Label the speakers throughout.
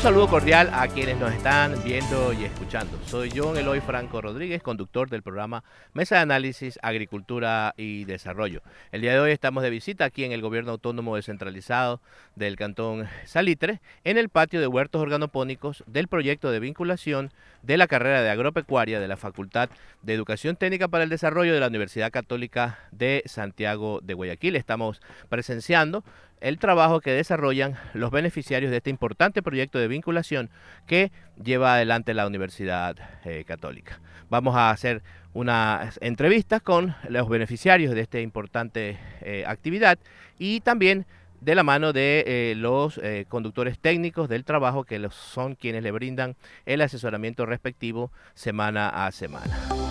Speaker 1: Un saludo cordial a quienes nos están viendo y escuchando. Soy John Eloy Franco Rodríguez, conductor del programa Mesa de Análisis, Agricultura y Desarrollo. El día de hoy estamos de visita aquí en el Gobierno Autónomo Descentralizado del Cantón Salitre, en el patio de huertos organopónicos del proyecto de vinculación de la carrera de agropecuaria de la Facultad de Educación Técnica para el Desarrollo de la Universidad Católica de Santiago de Guayaquil. Estamos presenciando el trabajo que desarrollan los beneficiarios de este importante proyecto de vinculación que lleva adelante la Universidad eh, Católica. Vamos a hacer unas entrevistas con los beneficiarios de esta importante eh, actividad y también de la mano de eh, los eh, conductores técnicos del trabajo que son quienes le brindan el asesoramiento respectivo semana a semana.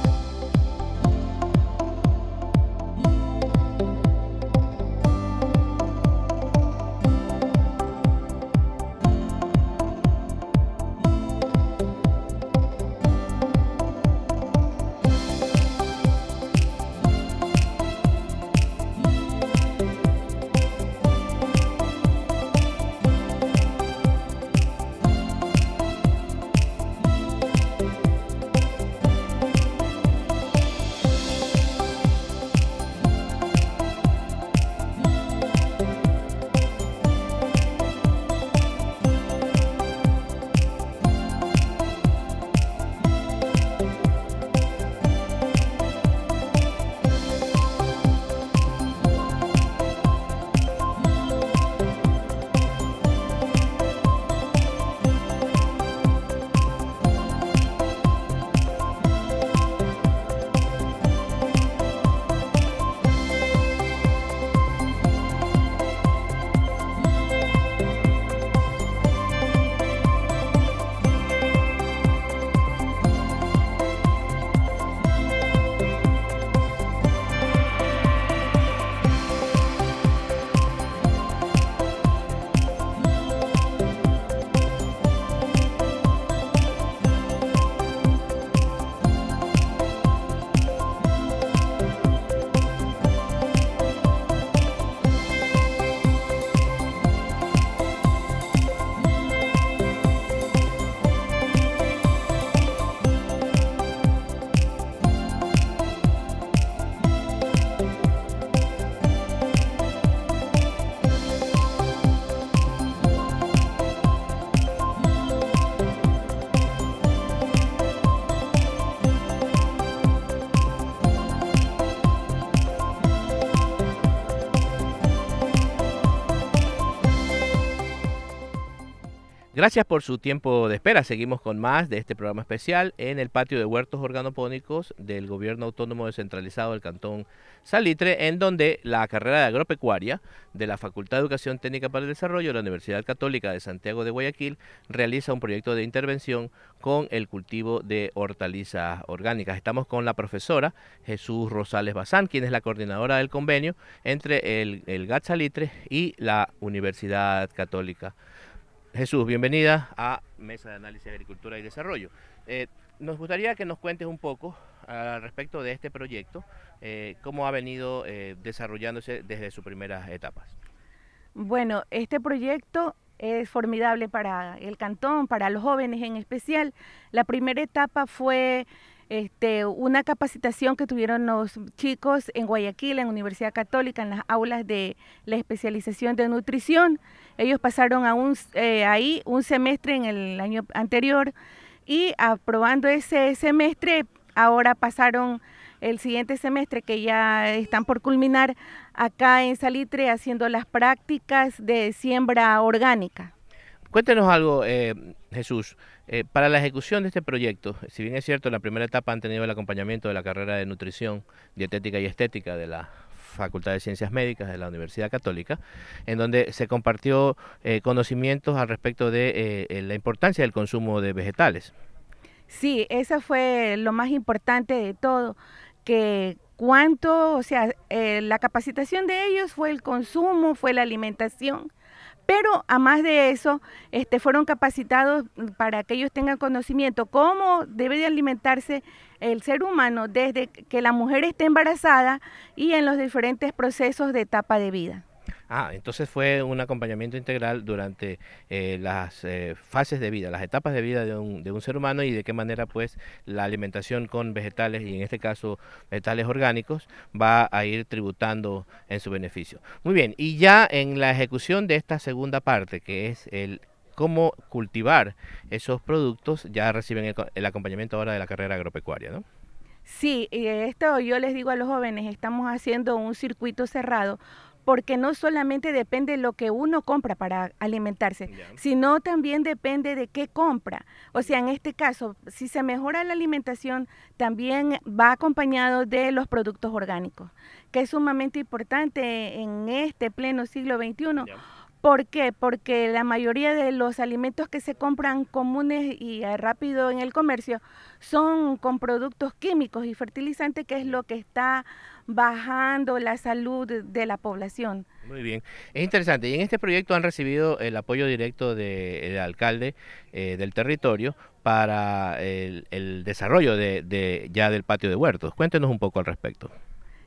Speaker 1: Gracias por su tiempo de espera. Seguimos con más de este programa especial en el patio de huertos organopónicos del Gobierno Autónomo Descentralizado del Cantón Salitre, en donde la carrera de agropecuaria de la Facultad de Educación Técnica para el Desarrollo de la Universidad Católica de Santiago de Guayaquil realiza un proyecto de intervención con el cultivo de hortalizas orgánicas. Estamos con la profesora Jesús Rosales Bazán, quien es la coordinadora del convenio entre el, GAT Salitre y la Universidad Católica Jesús, bienvenida a Mesa de Análisis de Agricultura y Desarrollo. Eh, nos gustaría que nos cuentes un poco al ah, respecto de este proyecto, eh, cómo ha venido eh, desarrollándose desde sus primeras etapas.
Speaker 2: Bueno, este proyecto es formidable para el cantón, para los jóvenes en especial. La primera etapa fue este, una capacitación que tuvieron los chicos en Guayaquil, en Universidad Católica, en las aulas de la especialización de nutrición. Ellos pasaron eh, ahí un semestre en el año anterior y aprobando ese semestre, ahora pasaron el siguiente semestre que ya están por culminar acá en Salitre haciendo las prácticas de siembra orgánica.
Speaker 1: Cuéntenos algo, eh, Jesús, eh, para la ejecución de este proyecto, si bien es cierto, en la primera etapa han tenido el acompañamiento de la carrera de nutrición, dietética y estética de la Facultad de Ciencias Médicas de la Universidad Católica, en donde se compartió eh, conocimientos al respecto de la importancia del consumo de vegetales.
Speaker 2: Sí, eso fue lo más importante de todo, que cuánto, o sea, la capacitación de ellos fue el consumo, fue la alimentación pero a más de eso, este, fueron capacitados para que ellos tengan conocimiento cómo debe de alimentarse el ser humano desde que la mujer esté embarazada y en los diferentes procesos de etapa de vida.
Speaker 1: Ah, entonces fue un acompañamiento integral durante eh, las eh, fases de vida, las etapas de vida de un, de un, ser humano y de qué manera pues la alimentación con vegetales y en este caso vegetales orgánicos va a ir tributando en su beneficio. Muy bien, y ya en la ejecución de esta segunda parte que es el cómo cultivar esos productos, ya reciben el, acompañamiento ahora de la carrera agropecuaria, ¿no?
Speaker 2: Sí, esto yo les digo a los jóvenes, estamos haciendo un circuito cerrado porque no solamente depende lo que uno compra para alimentarse, sino también depende de qué compra. O sea, en este caso, si se mejora la alimentación, también va acompañado de los productos orgánicos, que es sumamente importante en este pleno siglo XXI. ¿Por qué? Porque la mayoría de los alimentos que se compran comunes y eh, rápido en el comercio son con productos químicos y fertilizantes, que es lo que está bajando la salud de la población.
Speaker 1: Muy bien, es interesante. Y en este proyecto han recibido el apoyo directo del alcalde eh, del territorio para el, desarrollo de, ya del patio de huertos. Cuéntenos un poco al respecto.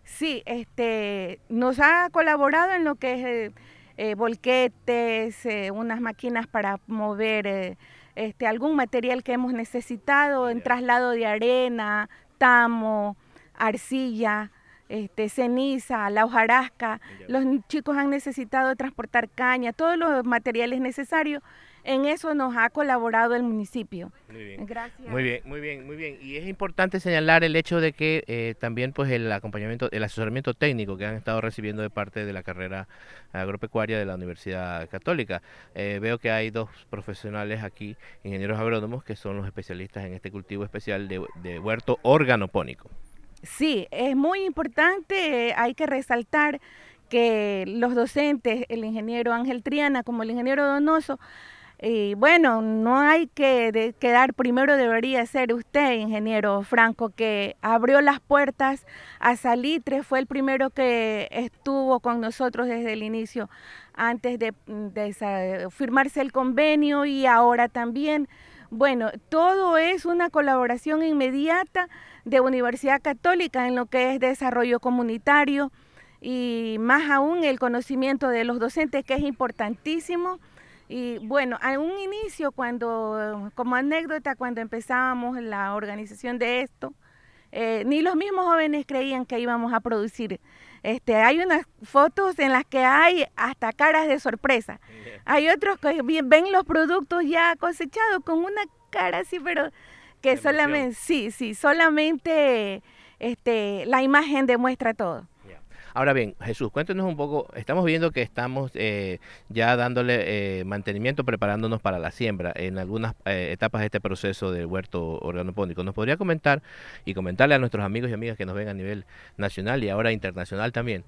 Speaker 2: Sí, este, nos ha colaborado en lo que es... Eh, eh, volquetes, eh, unas máquinas para mover eh, este, algún material que hemos necesitado en traslado de arena, tamo, arcilla, este, ceniza, la hojarasca. Los chicos han necesitado transportar caña, todos los materiales necesarios en eso nos ha colaborado el municipio. Muy bien. Gracias.
Speaker 1: Muy bien, muy bien, muy bien. Y es importante señalar el hecho de que eh, también pues el acompañamiento, el asesoramiento técnico que han estado recibiendo de parte de la carrera agropecuaria de la Universidad Católica. Eh, veo que hay dos profesionales aquí, ingenieros agrónomos, que son los especialistas en este cultivo especial de, huerto organopónico.
Speaker 2: Sí, es muy importante, eh, hay que resaltar que los docentes, el ingeniero Ángel Triana como el ingeniero Donoso, y bueno, no hay que quedar, primero debería ser usted, ingeniero Franco, que abrió las puertas a Salitre, fue el primero que estuvo con nosotros desde el inicio, antes de firmarse el convenio y ahora también. Bueno, todo es una colaboración inmediata de Universidad Católica en lo que es desarrollo comunitario y más aún el conocimiento de los docentes, que es importantísimo y bueno, a un inicio, cuando, como anécdota, cuando empezábamos la organización de esto, eh, ni los mismos jóvenes creían que íbamos a producir. Este, hay unas fotos en las que hay hasta caras de sorpresa. Hay otros que ven los productos ya cosechados con una cara así, pero que solamente, sí, sí, solamente este, la imagen demuestra todo.
Speaker 1: Ahora bien, Jesús, cuéntenos un poco, estamos viendo que estamos eh, ya dándole eh, mantenimiento, preparándonos para la siembra en algunas eh, etapas de este proceso del huerto organopónico. ¿Nos podría comentar y comentarle a nuestros amigos y amigas que nos ven a nivel nacional y ahora internacional también,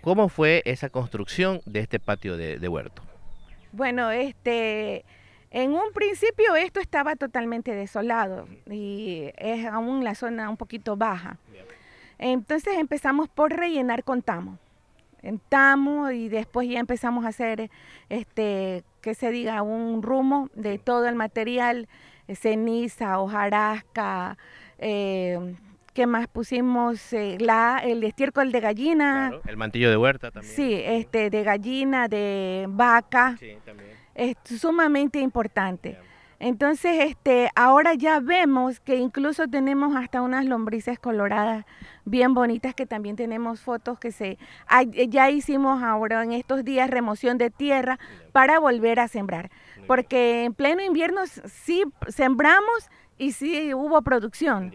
Speaker 1: cómo fue esa construcción de este patio de, de huerto?
Speaker 2: Bueno, este... En un principio esto estaba totalmente desolado y es aún la zona un poquito baja. Entonces empezamos por rellenar con tamo. En tamo y después ya empezamos a hacer, este, que se diga, un rumo de todo el material, eh, ceniza, hojarasca, eh, ¿Qué más pusimos? Eh, el estiércol de gallina.
Speaker 1: el mantillo de huerta también. Sí,
Speaker 2: este, de gallina, de vaca. Es sumamente importante. Entonces, este, ahora ya vemos que incluso tenemos hasta unas lombrices coloradas bien bonitas que también tenemos fotos que se eh, ya hicimos ahora en estos días remoción de tierra para volver a sembrar, porque en pleno invierno sí sembramos y sí hubo producción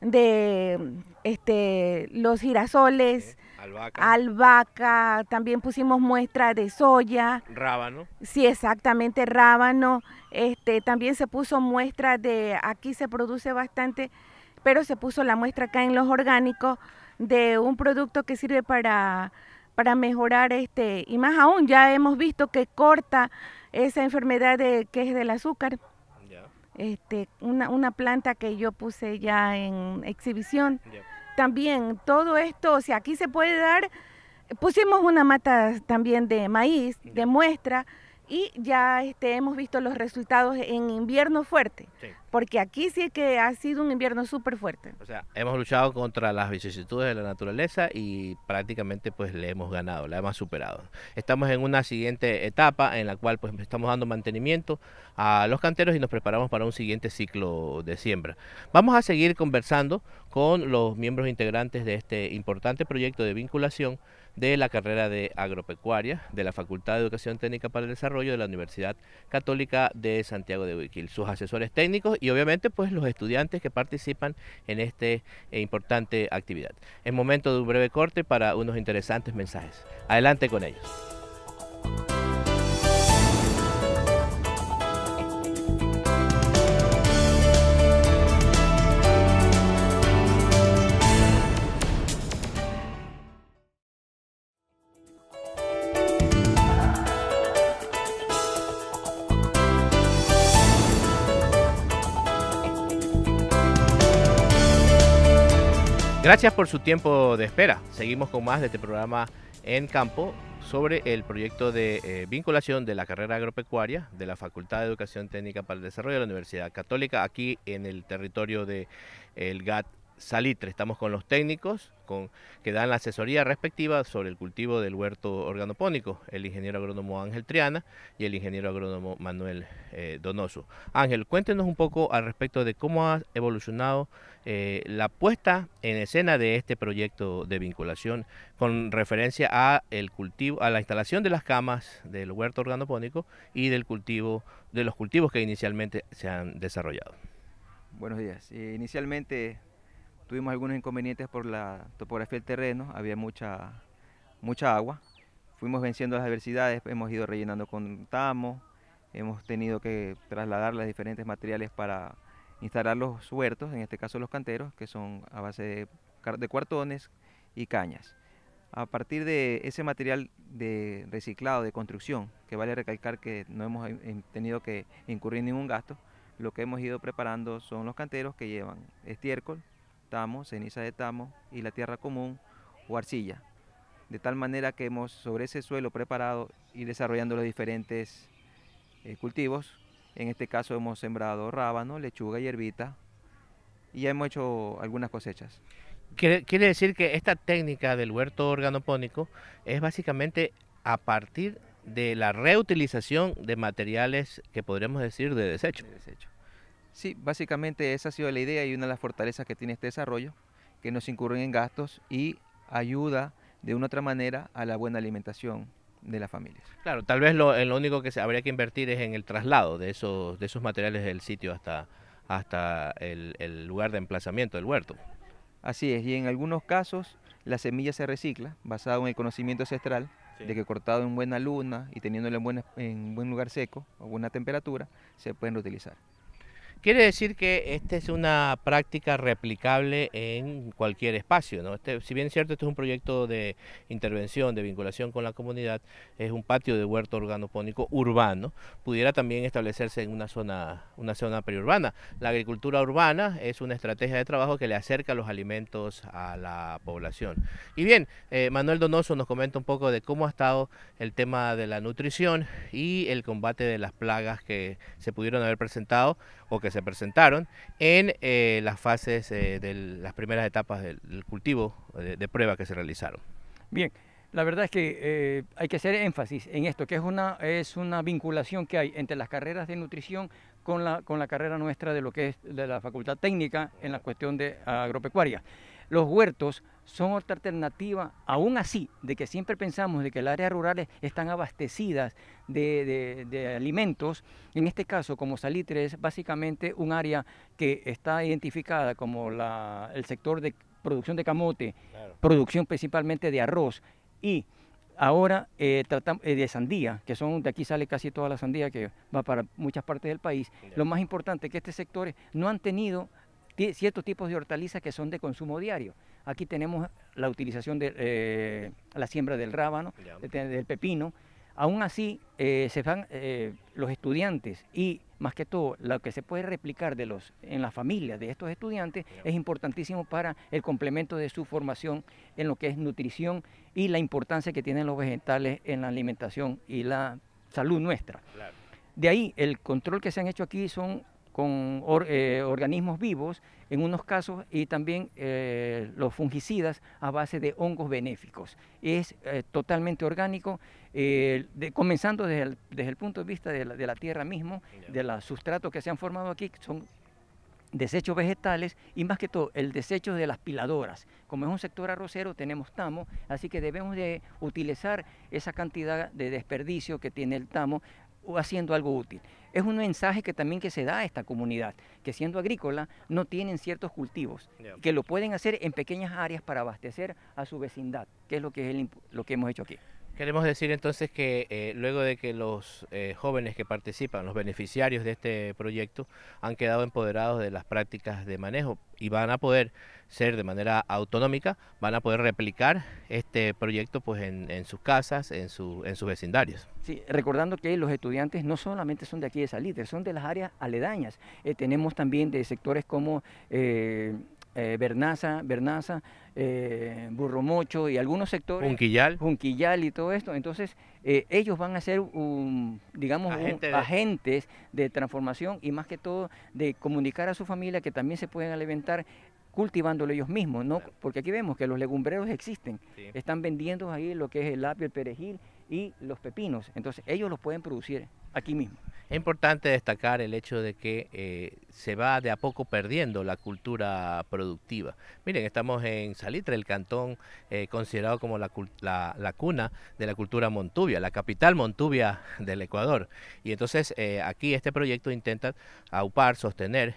Speaker 2: de este los girasoles Albahaca. Albaca, también pusimos muestra de soya.
Speaker 1: Rábano. Sí,
Speaker 2: exactamente, rábano. Este, también se puso muestra de, aquí se produce bastante, pero se puso la muestra acá en los orgánicos de un producto que sirve para, para mejorar este, y más aún, ya hemos visto que corta esa enfermedad de, que es del azúcar. Este, una, una planta que yo puse ya en exhibición también todo esto, si aquí se puede dar, pusimos una mata también de maíz, de muestra, y ya este, hemos visto los resultados en invierno fuerte, porque aquí sí que ha sido un invierno súper fuerte. O sea,
Speaker 1: hemos luchado contra las vicisitudes de la naturaleza y prácticamente pues le hemos ganado, la hemos superado. Estamos en una siguiente etapa en la cual pues estamos dando mantenimiento a los canteros y nos preparamos para un siguiente ciclo de siembra. Vamos a seguir conversando con los miembros integrantes de este importante proyecto de vinculación de la carrera de agropecuaria de la Facultad de Educación Técnica para el Desarrollo de la Universidad Católica de Santiago de Uiquil, sus asesores técnicos y obviamente pues los estudiantes que participan en esta eh, importante actividad. Es momento de un breve corte para unos interesantes mensajes. Adelante con ellos. Gracias por su tiempo de espera. Seguimos con más de este programa en campo sobre el proyecto de eh, vinculación de la carrera agropecuaria de la Facultad de Educación Técnica para el Desarrollo de la Universidad Católica aquí en el territorio de el GAT Salitre. Estamos con los técnicos con, que dan la asesoría respectiva sobre el cultivo del huerto organopónico, el ingeniero agrónomo Ángel Triana y el ingeniero agrónomo Manuel eh, Donoso. Ángel, cuéntenos un poco al respecto de cómo ha evolucionado eh, la puesta en escena de este proyecto de vinculación con referencia a el cultivo, a la instalación de las camas del huerto organopónico y del cultivo, de los cultivos que inicialmente se han desarrollado.
Speaker 3: Buenos días. Eh, inicialmente tuvimos algunos inconvenientes por la topografía del terreno, había mucha, mucha agua. Fuimos venciendo las adversidades, hemos ido rellenando con tamo, hemos tenido que trasladar los diferentes materiales para instalar los huertos, en este caso los canteros, que son a base de, cuartones y cañas. A partir de ese material de reciclado, de construcción, que vale recalcar que no hemos tenido que incurrir ningún gasto, lo que hemos ido preparando son los canteros que llevan estiércol, tamo, ceniza de tamo y la tierra común o arcilla. De tal manera que hemos sobre ese suelo preparado y desarrollando los diferentes eh, cultivos en este caso hemos sembrado rábano, lechuga y herbita y ya hemos
Speaker 1: hecho algunas cosechas. Quiere, decir que esta técnica del huerto organopónico es básicamente a partir de la reutilización de materiales que podríamos decir de desecho. De desecho. Sí, básicamente esa ha sido la idea y una de las fortalezas
Speaker 3: que tiene este desarrollo, que nos incurren en gastos y ayuda de una otra manera a la buena alimentación de las familias.
Speaker 1: Claro, tal vez lo, único que se, habría que invertir es en el traslado de esos, de esos materiales del sitio hasta, hasta el, lugar de emplazamiento del huerto. Así es, y en algunos casos la semilla se recicla basado en el
Speaker 3: conocimiento ancestral de que cortado en buena luna y teniéndolo en, buen, en buen lugar seco o buena temperatura se pueden reutilizar.
Speaker 1: Quiere decir que esta es una práctica replicable en cualquier espacio, ¿no? Este, si bien es cierto, este es un proyecto de intervención, de vinculación con la comunidad, es un patio de huerto organopónico urbano, pudiera también establecerse en una zona, una zona periurbana. La agricultura urbana es una estrategia de trabajo que le acerca los alimentos a la población. Y bien, eh, Manuel Donoso nos comenta un poco de cómo ha estado el tema de la nutrición y el combate de las plagas que se pudieron haber presentado o que se presentaron en eh, las fases eh, de las primeras etapas del, cultivo eh, de, pruebas prueba que se realizaron.
Speaker 4: Bien, la verdad es que hay que hacer énfasis en esto, que es una, es una vinculación que hay entre las carreras de nutrición con la, con la carrera nuestra de lo que es de la facultad técnica en la cuestión de agropecuaria. Los huertos son otra alternativa, aún así, de que siempre pensamos de que las áreas rurales están abastecidas de, alimentos. En este caso, como Salitre es básicamente un área que está identificada como el sector de producción de camote, producción principalmente de arroz y ahora eh, eh, de sandía, que son de aquí sale casi toda la sandía que va para muchas partes del país. Lo más importante es que estos sectores no han tenido ciertos tipos de hortalizas que son de consumo diario. Aquí tenemos la utilización de eh, la siembra del rábano, del pepino. Aún así, eh, se van eh, los estudiantes y más que todo lo que se puede replicar de los, en las familias de estos estudiantes es importantísimo para el complemento de su formación en lo que es nutrición y la importancia que tienen los vegetales en la alimentación y la salud nuestra. De ahí, el control que se han hecho aquí son con eh, organismos vivos en unos casos y también eh, los fungicidas a base de hongos benéficos. Es eh, totalmente orgánico, comenzando desde el, punto de vista de la, tierra mismo, de los sustratos que se han formado aquí, son desechos vegetales y más que todo el desecho de las piladoras. Como es un sector arrocero tenemos tamo, así que debemos de utilizar esa cantidad de desperdicio que tiene el tamo haciendo algo útil es un mensaje que también que se da a esta comunidad, que siendo agrícola no tienen ciertos cultivos, que lo pueden hacer en pequeñas áreas para abastecer a su vecindad, que es lo que, es lo que hemos hecho aquí.
Speaker 1: Queremos decir entonces que eh, luego de que los eh, jóvenes que participan, los beneficiarios de este proyecto, han quedado empoderados de las prácticas de manejo y van a poder ser de manera autonómica, van a poder replicar este proyecto pues en, sus casas, en, sus vecindarios. Sí, recordando
Speaker 4: que los estudiantes no solamente son de aquí de Salitre, son de las áreas aledañas. Eh, tenemos también de sectores como eh, Bernaza, eh, Burromocho y algunos sectores. Junquillal. Junquillal y todo esto. Entonces, eh, ellos van a ser, un, digamos, agentes de transformación y más que todo de comunicar a su familia que también se pueden alimentar cultivándolo ellos mismos, ¿no? Porque aquí vemos que los legumbreros existen, están vendiendo ahí lo que es el apio, el perejil y los pepinos, entonces ellos los pueden producir
Speaker 1: aquí mismo. Es importante destacar el hecho de que eh, se va de a poco perdiendo la cultura productiva. Miren, estamos en Salitre, el cantón eh, considerado como la, cuna de la cultura montuvia, la capital montubia del Ecuador. Y entonces eh, aquí este proyecto intenta aupar, sostener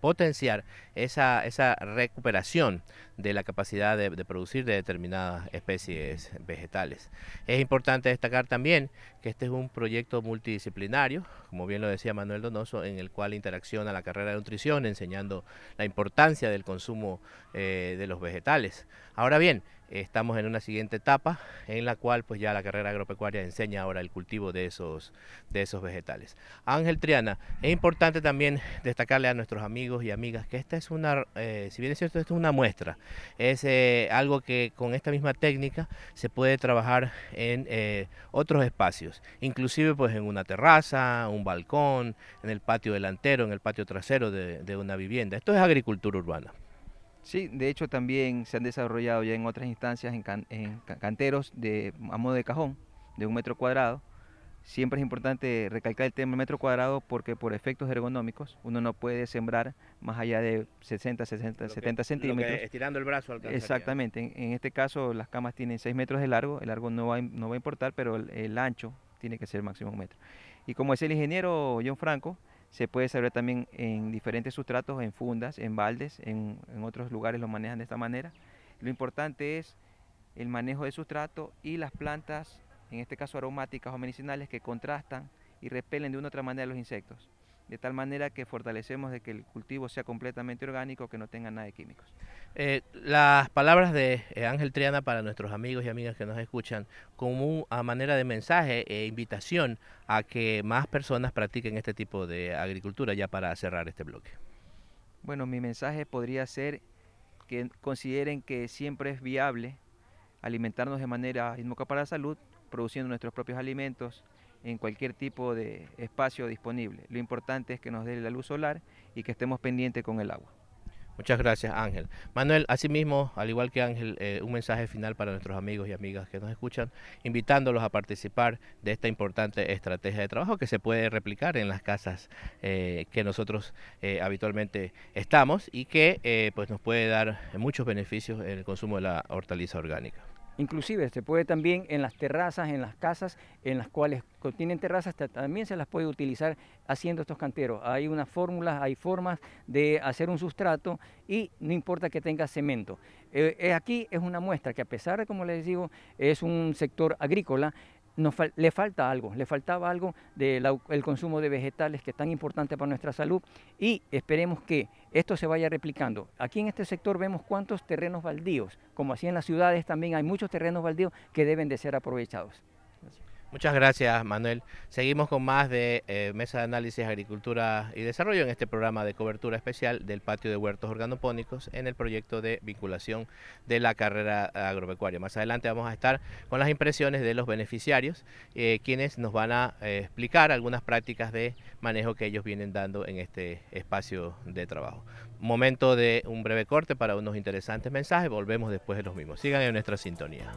Speaker 1: potenciar esa recuperación de la capacidad de, producir de determinadas especies vegetales. Es importante destacar también que este es un proyecto multidisciplinario, como bien lo decía Manuel Donoso, en el cual interacciona la carrera de nutrición enseñando la importancia del consumo eh, de los vegetales. Ahora bien, estamos en una siguiente etapa en la cual pues ya la carrera agropecuaria enseña ahora el cultivo de esos, de esos vegetales. Ángel Triana, es importante también destacarle a nuestros amigos y amigas que esta es una, eh, si bien es cierto, esto es una muestra, es eh, algo que con esta misma técnica se puede trabajar en eh, otros espacios, inclusive pues en una terraza, un balcón, en el patio delantero, en el patio trasero de, una vivienda. Esto es agricultura urbana. Sí, de hecho también se han desarrollado ya en otras instancias en, canteros de
Speaker 3: a modo de cajón de un metro cuadrado Siempre es importante recalcar el tema del metro cuadrado porque por efectos ergonómicos uno no puede sembrar más allá de 60, 60, 70 centímetros.
Speaker 1: estirando el brazo
Speaker 3: Exactamente. En, este caso las camas tienen 6 metros de largo, el largo no va, no va a importar, pero el, ancho tiene que ser máximo un metro. Y como es el ingeniero John Franco, se puede sembrar también en diferentes sustratos, en fundas, en baldes, en, en, otros lugares lo manejan de esta manera. Lo importante es el manejo de sustrato y las plantas en este caso aromáticas o medicinales, que contrastan y repelen de una u otra manera los insectos. De tal manera que fortalecemos de que el cultivo sea completamente orgánico, que no tenga nada de químicos.
Speaker 1: Eh, las palabras de eh, Ángel Triana para nuestros amigos y amigas que nos escuchan, como a manera de mensaje e invitación a que más personas practiquen este tipo de agricultura, ya para cerrar este bloque.
Speaker 3: Bueno, mi mensaje podría ser que consideren que siempre es viable alimentarnos de manera inmoca para la salud, produciendo nuestros propios alimentos en cualquier tipo de espacio disponible.
Speaker 1: Lo importante es que nos dé la luz solar y que estemos pendientes con el agua. Muchas gracias Ángel. Manuel, asimismo, al igual que Ángel, eh, un mensaje final para nuestros amigos y amigas que nos escuchan, invitándolos a participar de esta importante estrategia de trabajo que se puede replicar en las casas eh, que nosotros eh, habitualmente estamos y que pues nos puede dar muchos beneficios en el consumo de la hortaliza orgánica. Inclusive se puede también
Speaker 4: en las terrazas, en las casas, en las cuales contienen terrazas, también se las puede utilizar haciendo estos canteros. Hay unas fórmulas, hay formas de hacer un sustrato y no importa que tenga cemento. Eh, eh, aquí es una muestra que a pesar de, como les digo, es un sector agrícola, le falta algo, le faltaba algo del consumo de vegetales que es tan importante para nuestra salud y esperemos que esto se vaya replicando. Aquí en este sector vemos cuántos terrenos baldíos, como así en las ciudades también hay muchos terrenos baldíos que deben de
Speaker 1: ser aprovechados. Muchas gracias, Manuel. Seguimos con más de eh, Mesa de Análisis, Agricultura y Desarrollo en este programa de cobertura especial del patio de huertos organopónicos en el proyecto de vinculación de la carrera agropecuaria. Más adelante vamos a estar con las impresiones de los beneficiarios, eh, quienes nos van a eh, explicar algunas prácticas de manejo que ellos vienen dando en este espacio de trabajo. Momento de un breve corte para unos interesantes mensajes. Volvemos después de los mismos. Sigan en nuestra sintonía.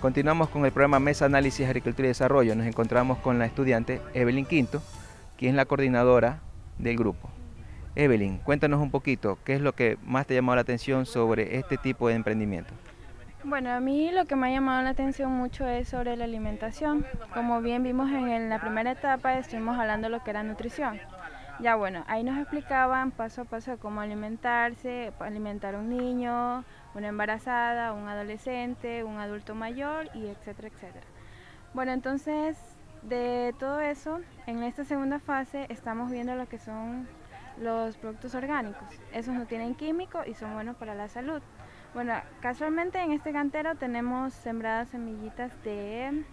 Speaker 3: Continuamos con el programa Mesa Análisis Agricultura y Desarrollo. Nos encontramos con la estudiante Evelyn Quinto, quien es la coordinadora del grupo. Evelyn, cuéntanos un poquito, ¿qué es lo que más te ha llamado la atención sobre este tipo de emprendimiento?
Speaker 5: Bueno, a mí lo que me ha llamado la atención mucho es sobre la alimentación. Como bien vimos en la primera etapa, estuvimos hablando de lo que era nutrición. Ya bueno, ahí nos explicaban paso a paso cómo alimentarse, alimentar a un niño, una embarazada, un adolescente, un adulto mayor y etcétera, etcétera. Bueno, entonces de todo eso, en esta segunda fase estamos viendo lo que son los productos orgánicos. Esos no tienen químico y son buenos para la salud. Bueno, casualmente en este cantero tenemos sembradas semillitas de,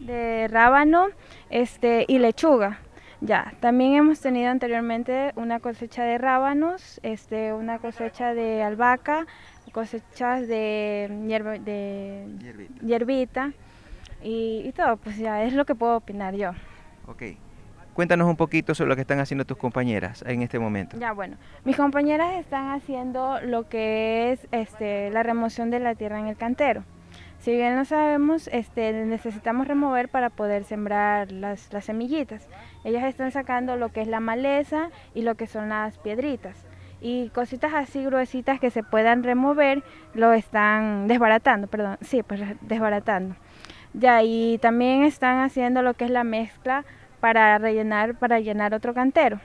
Speaker 5: de rábano este, y lechuga. Ya, también hemos tenido anteriormente una cosecha de rábanos, este, una cosecha de albahaca, cosechas de, de hierbita, y, todo, pues ya es lo que puedo opinar yo.
Speaker 3: Ok, cuéntanos un poquito sobre lo que están haciendo tus compañeras en este momento.
Speaker 5: Ya, bueno, mis compañeras están haciendo lo que es este, la remoción de la tierra en el cantero. Si bien no sabemos, este, necesitamos remover para poder sembrar las, semillitas. Ellas están sacando lo que es la maleza y lo que son las piedritas y cositas así gruesitas que se puedan remover lo están desbaratando, perdón, sí, pues desbaratando. Ya, y también están haciendo lo que es la mezcla para rellenar, para llenar otro cantero.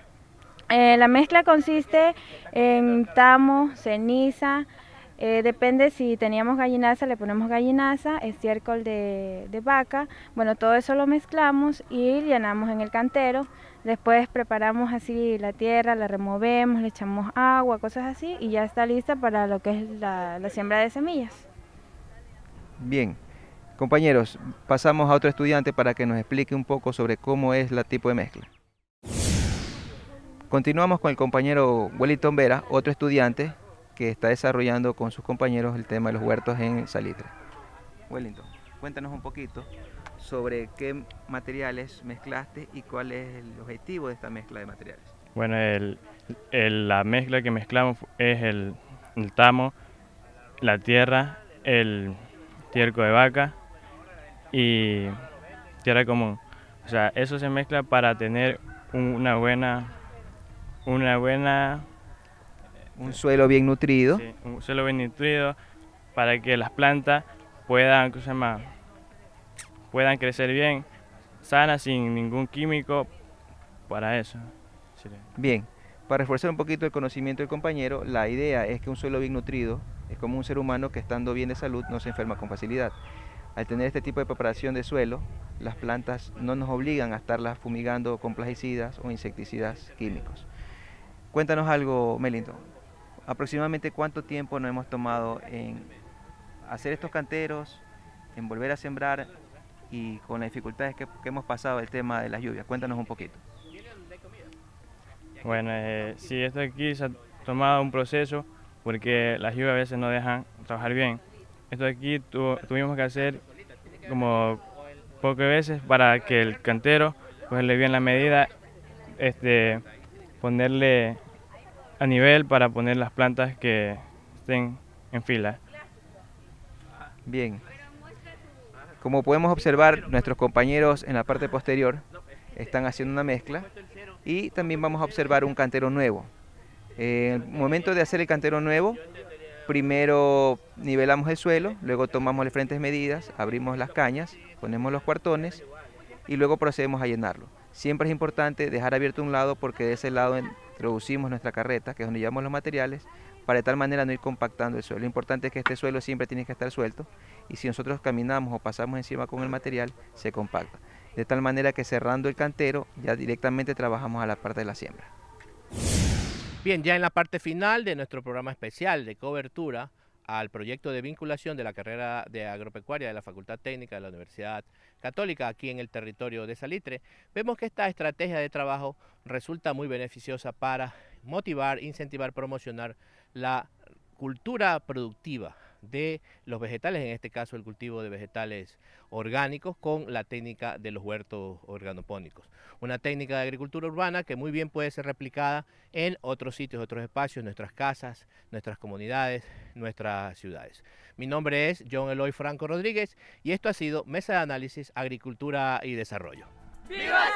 Speaker 5: Eh, la mezcla consiste en tamo, ceniza, eh, depende si teníamos gallinaza, le ponemos gallinaza, estiércol de, de, vaca. Bueno, todo eso lo mezclamos y llenamos en el cantero. Después preparamos así la tierra, la removemos, le echamos agua, cosas así, y ya está lista para lo que es la, la siembra de semillas.
Speaker 3: Bien, compañeros, pasamos a otro estudiante para que nos explique un poco sobre cómo es la tipo de mezcla. Continuamos con el compañero Wellington Vera, otro estudiante que está desarrollando con sus compañeros el tema de los huertos en Salitre. Wellington, cuéntanos un poquito sobre qué materiales mezclaste y cuál es el objetivo de esta mezcla de materiales.
Speaker 6: Bueno, la mezcla que mezclamos es el, el tamo, la tierra, el tierco de vaca y tierra común. O sea, eso se mezcla para tener una buena, una buena
Speaker 3: un suelo bien
Speaker 6: nutrido. un suelo bien nutrido para que las plantas puedan, puedan crecer bien, sanas, sin ningún químico, para eso. Bien,
Speaker 3: para reforzar un poquito el conocimiento del compañero, la idea es que un suelo bien nutrido es como un ser humano que estando bien de salud no se enferma con facilidad. Al tener este tipo de preparación de suelo, las plantas no nos obligan a estarlas fumigando con plaguicidas o insecticidas químicos. Cuéntanos algo, Melinton aproximadamente cuánto tiempo nos hemos tomado en hacer estos canteros, en volver a sembrar y con las dificultades que, hemos pasado el tema de las lluvias. Cuéntanos un poquito.
Speaker 6: Bueno, eh, sí, esto aquí se ha tomado un proceso porque las lluvias a veces no dejan trabajar bien. Esto aquí tuvimos que hacer como pocas veces para que el cantero cogerle bien la medida, este, ponerle a nivel para poner las plantas que estén en fila. Bien. Como podemos
Speaker 3: observar, nuestros compañeros en la parte posterior están haciendo una mezcla y también vamos a observar un cantero nuevo. En eh, el momento de hacer el cantero nuevo, primero nivelamos el suelo, luego tomamos las frentes medidas, abrimos las cañas, ponemos los cuartones y luego procedemos a llenarlo. Siempre es importante dejar abierto un lado porque de ese lado Introducimos nuestra carreta, que es donde llevamos los materiales, para de tal manera no ir compactando el suelo. Lo importante es que este suelo siempre tiene que estar suelto y si nosotros caminamos o pasamos encima con el material, se compacta. De tal manera que cerrando el cantero ya directamente trabajamos a la parte de la siembra.
Speaker 1: Bien, ya en la parte final de nuestro programa especial de cobertura al proyecto de vinculación de la carrera de agropecuaria de la Facultad Técnica de la Universidad Católica aquí en el territorio de Salitre, vemos que esta estrategia de trabajo resulta muy beneficiosa para motivar, incentivar, promocionar la cultura productiva de los vegetales, en este caso el cultivo de vegetales orgánicos con la técnica de los huertos organopónicos. Una técnica de agricultura urbana que muy bien puede ser replicada en otros sitios, otros espacios, nuestras casas, nuestras comunidades, nuestras ciudades. Mi nombre es John Eloy Franco Rodríguez y esto ha sido Mesa de Análisis, Agricultura y Desarrollo.
Speaker 5: ¡Viva